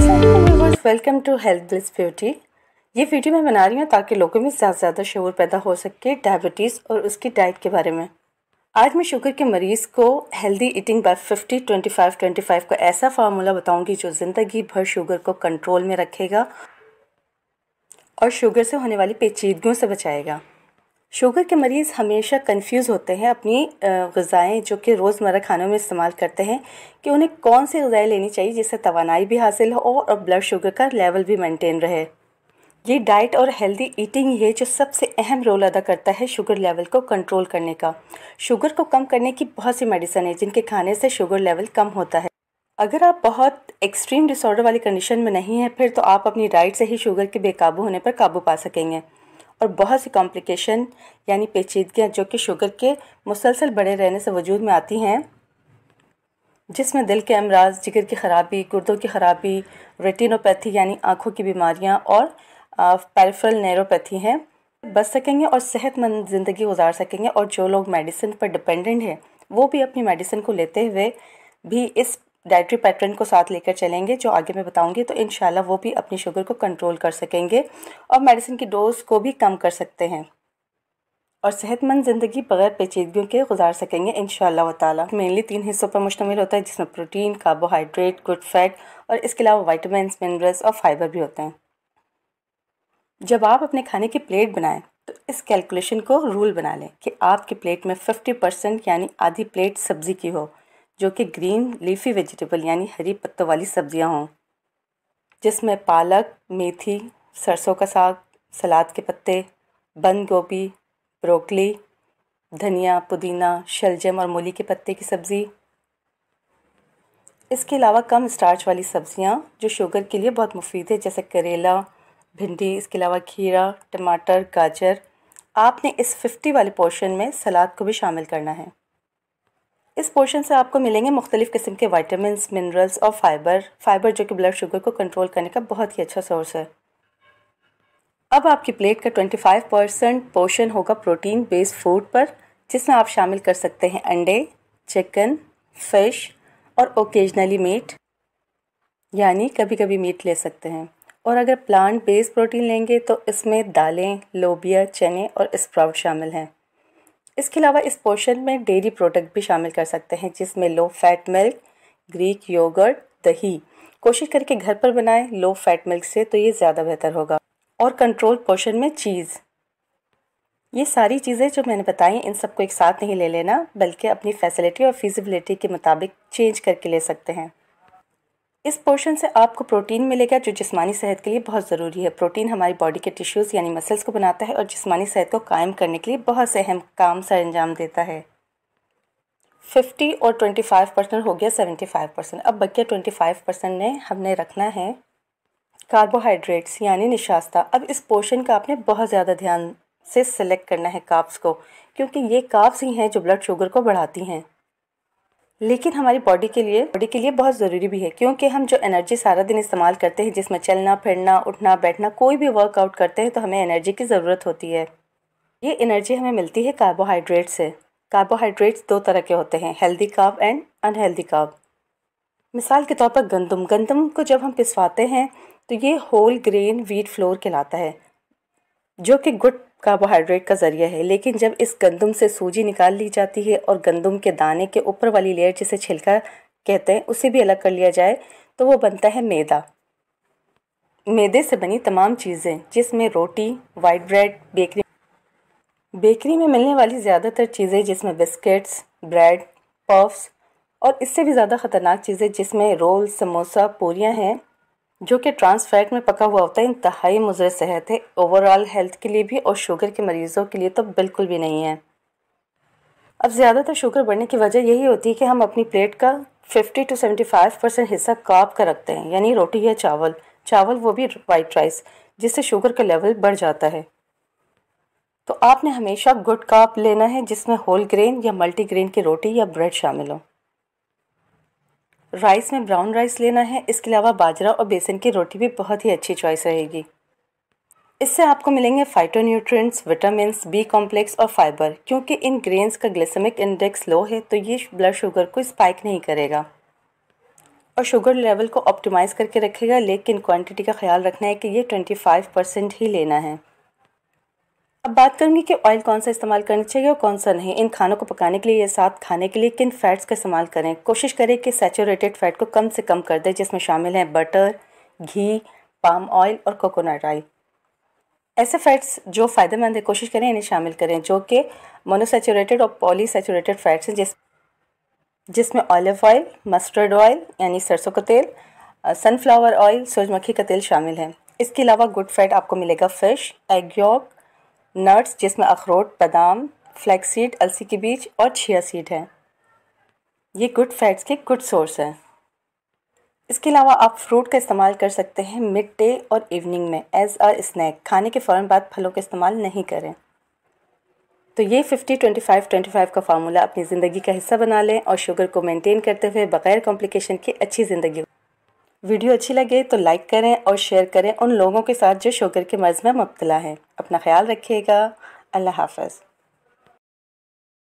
welcome to Health Bliss Beauty ये video मैं बना रही हूँ ताकि लोगों में ज़्यादा से ज़्यादा शोर पैदा हो सके डायबिटीज़ और उसकी डाइट के बारे में आज मैं शुगर के मरीज़ को हेल्दी ईटिंग बाय 50 25 25 का ऐसा फार्मूला बताऊंगी जो ज़िंदगी भर शुगर को कंट्रोल में रखेगा और शुगर से होने वाली पेचीदगियों से बचाएगा शुगर के मरीज़ हमेशा कंफ्यूज होते हैं अपनी गज़ाएँ जो कि रोज़मर्रा खानों में इस्तेमाल करते हैं कि उन्हें कौन सी गज़ाएँ लेनी चाहिए जिससे तोानाई भी हासिल हो और ब्लड शुगर का लेवल भी मेंटेन रहे ये डाइट और हेल्दी ईटिंग ही है जो सबसे अहम रोल अदा करता है शुगर लेवल को कंट्रोल करने का शुगर को कम करने की बहुत सी मेडिसन है जिनके खाने से शुगर लेवल कम होता है अगर आप बहुत एक्सट्रीम डिसऑर्डर वाली कंडीशन में नहीं हैं फिर तो आप अपनी डाइट से ही शुगर के बेकाबू होने पर काबू पा सकेंगे और बहुत सी कॉम्प्लिकेशन यानी पेचीदगियाँ जो कि शुगर के मुसलसल बढ़े रहने से वजूद में आती हैं जिसमें दिल के अमराज जिगर की खराबी गुर्दों की खराबी रेटिनोपैथी यानी आँखों की बीमारियाँ और पैरफ्रल नैरोपैथी हैं बच सकेंगे और सेहतमंद ज़िंदगी गुजार सकेंगे और जो लोग मेडिसिन पर डिपेंडेंट हैं वो भी अपनी मेडिसिन को लेते हुए भी इस डाइट्री पैटर्न को साथ लेकर चलेंगे जो आगे मैं बताऊंगी तो इन वो भी अपनी शुगर को कंट्रोल कर सकेंगे और मेडिसिन की डोज को भी कम कर सकते हैं और सेहतमंद ज़िंदगी बगैर पेचीदगियों के गुजार सकेंगे इन ताला मेनली तीन हिस्सों पर मुश्तमिल होता है जिसमें प्रोटीन कार्बोहाइड्रेट गुड फैट और इसके अलावा वाइटामिन मिनरल्स और फाइबर भी होते हैं जब आप अपने खाने की प्लेट बनाएं तो इस कैलकुलेशन को रूल बना लें कि आपकी प्लेट में 50 परसेंट यानी आधी प्लेट सब्ज़ी की हो जो कि ग्रीन लीफी वेजिटेबल यानी हरी पत्तों वाली सब्जियां हों जिसमें पालक मेथी सरसों का साग सलाद के पत्ते बंद गोभी ब्रोकली धनिया पुदीना शलजम और मूली के पत्ते की सब्ज़ी इसके अलावा कम स्टार्च वाली सब्ज़ियाँ जो शुगर के लिए बहुत मुफीद है जैसे करेला भिंडी इसके अलावा खीरा टमाटर गाजर आपने इस फिफ्टी वाले पोर्शन में सलाद को भी शामिल करना है इस पोर्शन से आपको मिलेंगे मुख्तलिफ़ किस्म के वाइटामिन मिनरल्स और फाइबर फाइबर जो कि ब्लड शुगर को कंट्रोल करने का बहुत ही अच्छा सोर्स है अब आपकी प्लेट का 25 परसेंट पोर्शन होगा प्रोटीन बेस्ड फूड पर जिसमें आप शामिल कर सकते हैं अंडे चिकन फिश और ओकेजनली मीट यानी कभी कभी मीट ले सकते हैं और अगर प्लांट बेस्ड प्रोटीन लेंगे तो इसमें दालें लोबिया चने और स्प्राउट शामिल हैं इसके अलावा इस पोर्शन में डेयरी प्रोडक्ट भी शामिल कर सकते हैं जिसमें low fat milk Greek yoghurt दही कोशिश करके घर पर बनाएं लो फैट मिल्क से तो ये ज़्यादा बेहतर होगा और कंट्रोल पोर्शन में चीज़ ये सारी चीज़ें जो मैंने बताई इन सबको एक साथ नहीं ले लेना बल्कि अपनी फैसिलिटी और फिजिबिलिटी के मुताबिक चेंज करके ले सकते हैं इस पोर्शन से आपको प्रोटीन मिलेगा जो जिस्मानी सेहत के लिए बहुत ज़रूरी है प्रोटीन हमारी बॉडी के टिश्यूज़ यानी मसल्स को बनाता है और जिस्मानी सेहत को कायम करने के लिए बहुत से अहम काम सर अंजाम देता है 50 और 25 परसेंट हो गया 75 परसेंट अब बकिया 25 परसेंट में हमने रखना है कार्बोहाइड्रेट्स यानी निशास्ता अब इस पोर्शन का आपने बहुत ज़्यादा ध्यान से सेलेक्ट करना है काप्स को क्योंकि ये काप्स ही हैं जो ब्लड शुगर को बढ़ाती हैं लेकिन हमारी बॉडी के लिए बॉडी के लिए बहुत ज़रूरी भी है क्योंकि हम जो एनर्जी सारा दिन इस्तेमाल करते हैं जिसमें चलना फिरना उठना बैठना कोई भी वर्कआउट करते हैं तो हमें एनर्जी की ज़रूरत होती है ये एनर्जी हमें मिलती है कार्बोहाइड्रेट से कार्बोहाइड्रेट्स दो तरह के होते हैं हेल्दी काव एंड अनहेल्दी काव मिसाल के तौर पर गंदम गंदम को जब हम पिसवाते हैं तो ये होल ग्रेन व्हीट फ्लोर कहलाता है जो कि गुड कार्बोहाइड्रेट का जरिया है लेकिन जब इस गंदम से सूजी निकाल ली जाती है और गंदम के दाने के ऊपर वाली लेयर जिसे छिलका कहते हैं उसे भी अलग कर लिया जाए तो वो बनता है मैदा मैदे से बनी तमाम चीज़ें जिसमें रोटी वाइट ब्रेड बेकरी बेकरी में मिलने वाली ज़्यादातर चीज़ें जिसमें बिस्किट्स ब्रेड पफ्स और इससे भी ज़्यादा ख़तरनाक चीज़ें जिसमें रोल समोसा पूरियाँ हैं जो कि ट्रांस फैट में पका हुआ होता है इंतहाई मुजर सेहत है ओवरऑल हेल्थ के लिए भी और शुगर के मरीज़ों के लिए तो बिल्कुल भी नहीं है अब ज़्यादातर शुगर बढ़ने की वजह यही होती है कि हम अपनी प्लेट का 50 टू 75 परसेंट हिस्सा काप का रखते हैं यानी रोटी या चावल चावल वो भी वाइट राइस जिससे शुगर का लेवल बढ़ जाता है तो आपने हमेशा गुड काप लेना है जिसमें होल ग्रेन या मल्टीग्रेन की रोटी या ब्रेड शामिल हों राइस में ब्राउन राइस लेना है इसके अलावा बाजरा और बेसन की रोटी भी बहुत ही अच्छी चॉइस रहेगी इससे आपको मिलेंगे फाइटोन्यूट्रिएंट्स, विटामिन बी कॉम्प्लेक्स और फाइबर क्योंकि इन ग्रेन्स का ग्लिसमिक इंडेक्स लो है तो ये ब्लड शुगर को स्पाइक नहीं करेगा और शुगर लेवल को ऑप्टिमाइज़ करके रखेगा लेकिन क्वांटिटी का ख्याल रखना है कि ये 25 परसेंट ही लेना है अब बात करेंगे कि ऑयल कौन सा इस्तेमाल करना चाहिए और कौन सा नहीं इन खानों को पकाने के लिए या साथ खाने के लिए किन फैट्स का इस्तेमाल करें कोशिश करें कि सेचूरेटेड फैट को कम से कम कर दें जिसमें शामिल हैं बटर घी पाम ऑयल और कोकोनट ऑयल ऐसे फैट्स जो फ़ायदेमंद है कोशिश करें इन्हें शामिल करें जो कि मोनोसेचूरेटेड और पॉली सेचूरेटेड फैट्स हैं जिस जिसमें ऑलिव ऑयल मस्टर्ड ऑयल यानी सरसों का तेल सनफ्लावर ऑयल सूरजमुखी का तेल शामिल है इसके अलावा गुड फैट आपको मिलेगा फ़िश एग योक नट्स जिसमें अखरोट बादाम फ्लैक्सीड अलसी के बीज और छिया सीड है ये गुड फैट्स के गुड सोर्स हैं इसके अलावा आप फ्रूट का इस्तेमाल कर सकते हैं मिड डे और इवनिंग में एज अ स्नैक खाने के फ़ौर बाद फलों का इस्तेमाल नहीं करें तो ये fifty twenty five twenty five का फार्मूला अपनी ज़िंदगी का हिस्सा बना लें और शुगर को मेंटेन करते हुए बग़ैर कॉम्प्लिकेशन की अच्छी ज़िंदगी वीडियो अच्छी लगे तो लाइक करें और शेयर करें उन लोगों के साथ जो शुगर के मर्ज़ में मुबतला है अपना ख्याल रखिएगा अल्लाह हाफ़